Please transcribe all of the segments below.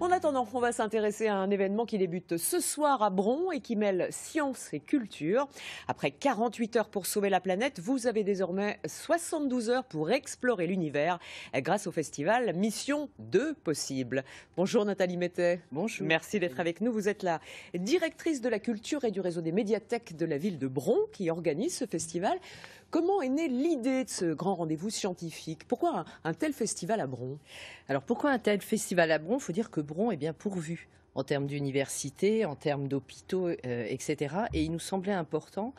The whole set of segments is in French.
En attendant, on va s'intéresser à un événement qui débute ce soir à Bron et qui mêle science et culture. Après 48 heures pour sauver la planète, vous avez désormais 72 heures pour explorer l'univers grâce au festival Mission 2 Possible. Bonjour Nathalie Mettet. Bonjour. Merci d'être avec nous. Vous êtes la directrice de la culture et du réseau des médiathèques de la ville de Bron qui organise ce festival. Comment est née l'idée de ce grand rendez-vous scientifique Pourquoi un, tel festival à Bron Alors pourquoi un tel festival à Bron Il faut dire que est eh bien pourvu en termes d'université, en termes d'hôpitaux, euh, etc. Et il nous semblait important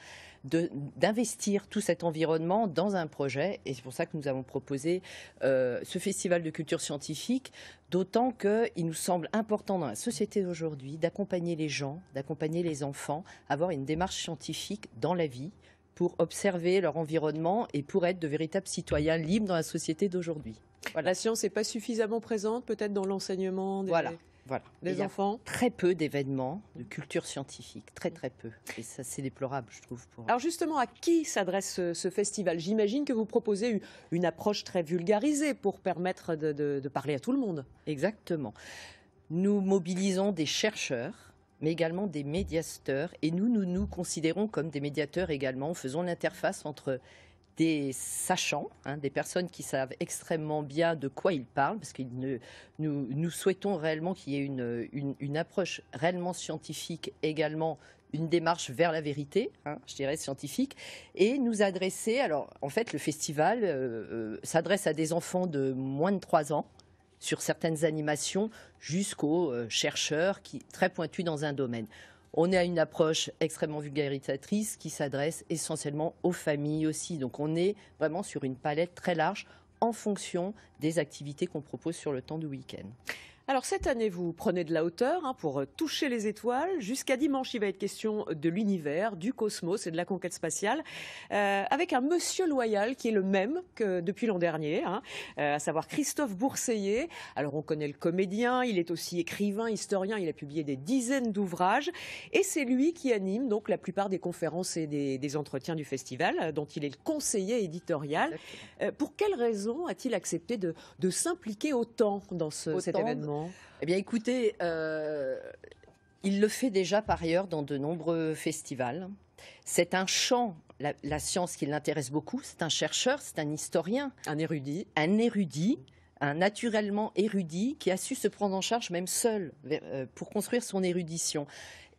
d'investir tout cet environnement dans un projet. Et c'est pour ça que nous avons proposé euh, ce festival de culture scientifique, d'autant qu'il nous semble important dans la société d'aujourd'hui d'accompagner les gens, d'accompagner les enfants, avoir une démarche scientifique dans la vie pour observer leur environnement et pour être de véritables citoyens libres dans la société d'aujourd'hui. La science n'est pas suffisamment présente, peut-être dans l'enseignement des, voilà. Voilà. enfants. très peu d'événements de culture scientifique, très très peu. Et ça, c'est déplorable, je trouve. Alors justement, à qui s'adresse ce, festival J'imagine que vous proposez une approche très vulgarisée pour permettre de, parler à tout le monde. Exactement. Nous mobilisons des chercheurs mais également des médiateurs. Et nous, nous nous considérons comme des médiateurs également. Faisons l'interface entre des sachants, hein, des personnes qui savent extrêmement bien de quoi ils parlent, parce que nous, souhaitons réellement qu'il y ait une, approche réellement scientifique également une démarche vers la vérité, hein, je dirais scientifique, et nous adresser. Alors, en fait, le festival euh, euh, s'adresse à des enfants de moins de 3 ans sur certaines animations jusqu'aux euh, chercheurs qui très pointus dans un domaine. On est à une approche extrêmement vulgarisatrice qui s'adresse essentiellement aux familles aussi. Donc on est vraiment sur une palette très large en fonction des activités qu'on propose sur le temps du week-end. Alors cette année, vous prenez de la hauteur hein, pour euh, toucher les étoiles. Jusqu'à dimanche, il va être question de l'univers, du cosmos et de la conquête spatiale, euh, avec un monsieur loyal qui est le même que depuis l'an dernier, hein, euh, à savoir Christophe Bourseiller. Alors on connaît le comédien, il est aussi écrivain, historien, il a publié des dizaines d'ouvrages, et c'est lui qui anime donc la plupart des conférences et des, entretiens du festival, euh, dont il est le conseiller éditorial. pour quelles raisons a-t-il accepté de, de s'impliquer autant dans cet événement eh bien, écoutez, euh, il le fait déjà par ailleurs dans de nombreux festivals. C'est un champ, la, la science qui l'intéresse beaucoup. C'est un chercheur, c'est un historien. Un érudit. Un érudit un naturellement érudit qui a su se prendre en charge même seul euh, pour construire son érudition.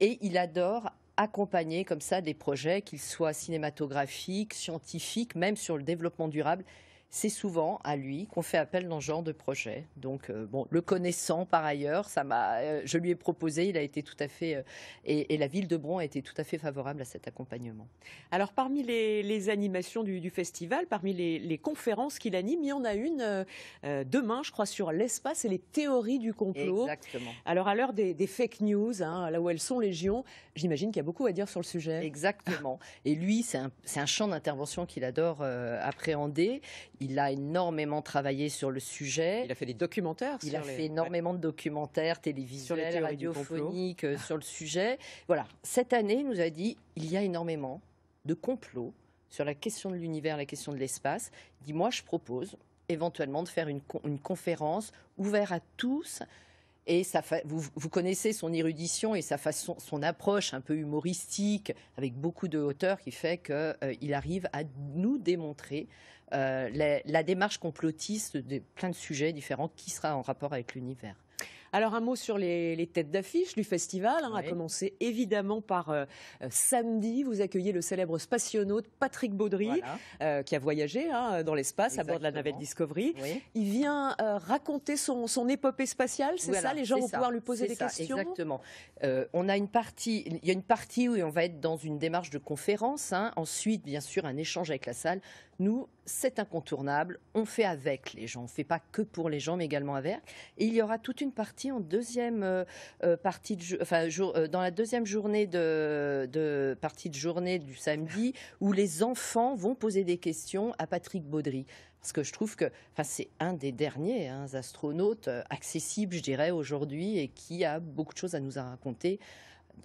Et il adore accompagner comme ça des projets, qu'ils soient cinématographiques, scientifiques, même sur le développement durable c'est souvent à lui qu'on fait appel dans ce genre de projet. Donc, euh, bon, le connaissant par ailleurs, ça m'a, euh, je lui ai proposé, il a été tout à fait, euh, et, la ville de Bron a été tout à fait favorable à cet accompagnement. Alors, parmi les, animations du, festival, parmi les, conférences qu'il anime, il y en a une demain, je crois, sur l'espace et les théories du complot. Exactement. Alors, à l'heure des, fake news, hein, là où elles sont légion, j'imagine qu'il y a beaucoup à dire sur le sujet. Exactement. et lui, c'est un, champ d'intervention qu'il adore appréhender il a énormément travaillé sur le sujet. Il a fait des documentaires. Il a fait énormément de documentaires télévisuels, radiophoniques euh, ah. sur le sujet. Voilà. Cette année, il nous a dit il y a énormément de complots sur la question de l'univers, la question de l'espace. Il dit moi, je propose éventuellement de faire une conférence ouverte à tous et vous, connaissez son érudition et sa façon, son approche un peu humoristique, avec beaucoup de hauteur, qui fait qu'il euh, arrive à nous démontrer euh, la, la, démarche complotiste de plein de sujets différents qui sera en rapport avec l'univers. Alors un mot sur les, têtes d'affiche du festival, On hein, à commencer évidemment par euh, euh, samedi, vous accueillez le célèbre spationaute Patrick Baudry, euh, qui a voyagé hein, dans l'espace à bord de la navette Discovery. Il vient raconter son, épopée spatiale, c'est ça Les gens vont pouvoir lui poser des questions Exactement. on a une partie, il y a une partie où on va être dans une démarche de conférence, hein. ensuite bien sûr un échange avec la salle. Nous, c'est incontournable, on fait avec les gens, on ne fait pas que pour les gens mais également avec. Et il y aura toute une partie en deuxième euh, euh, partie de, enfin, euh, dans la deuxième journée de, partie de journée du samedi où les enfants vont poser des questions à Patrick Baudry. Parce que je trouve que enfin, c'est un des derniers hein, astronautes accessibles, je dirais, aujourd'hui et qui a beaucoup de choses à nous raconter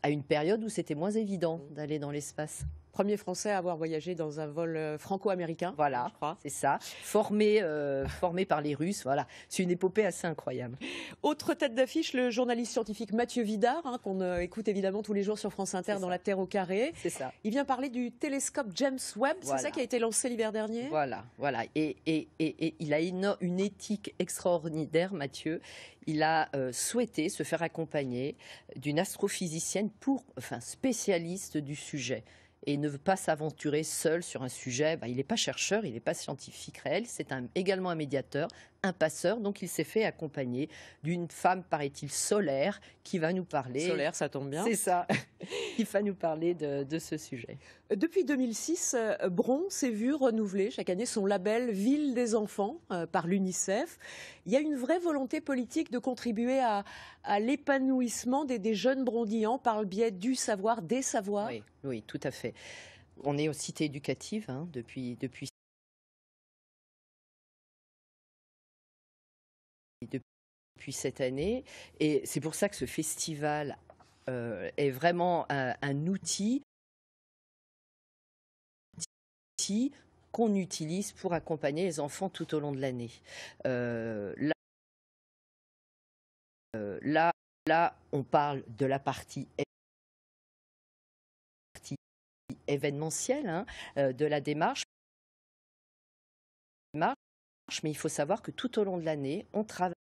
à une période où c'était moins évident d'aller dans l'espace premier Français à avoir voyagé dans un vol euh, franco-américain. Voilà, c'est ça. Formé, euh, formé par les Russes. Voilà, c'est une épopée assez incroyable. Autre tête d'affiche, le journaliste scientifique Mathieu Vidard, hein, qu'on euh, écoute évidemment tous les jours sur France Inter dans La Terre au carré. C'est ça. Il vient parler du télescope James Webb. C'est ça qui a été lancé l'hiver dernier. Voilà, voilà. Et, et, et, il a une, éthique extraordinaire, Mathieu. Il a souhaité se faire accompagner d'une astrophysicienne pour, enfin, spécialiste du sujet et ne veut pas s'aventurer seul sur un sujet, bah, il n'est pas chercheur, il n'est pas scientifique réel, c'est également un médiateur, un passeur. Donc il s'est fait accompagner d'une femme, paraît-il, solaire, qui va nous parler. Solaire, ça tombe bien. C'est ça. qui va nous parler de, ce sujet. Depuis 2006, euh, Bron s'est vu renouveler chaque année son label Ville des enfants euh, par l'UNICEF. Il y a une vraie volonté politique de contribuer à, à l'épanouissement des, jeunes brondillants par le biais du savoir, des savoirs. Oui, oui tout à fait. On est aux cités éducatives hein, depuis, depuis depuis cette année. Et c'est pour ça que ce festival euh, est vraiment un, outil qu'on utilise pour accompagner les enfants tout au long de l'année. Euh, euh, là, là, on parle de la partie événementielle hein, de la démarche mais il faut savoir que tout au long de l'année, on travaille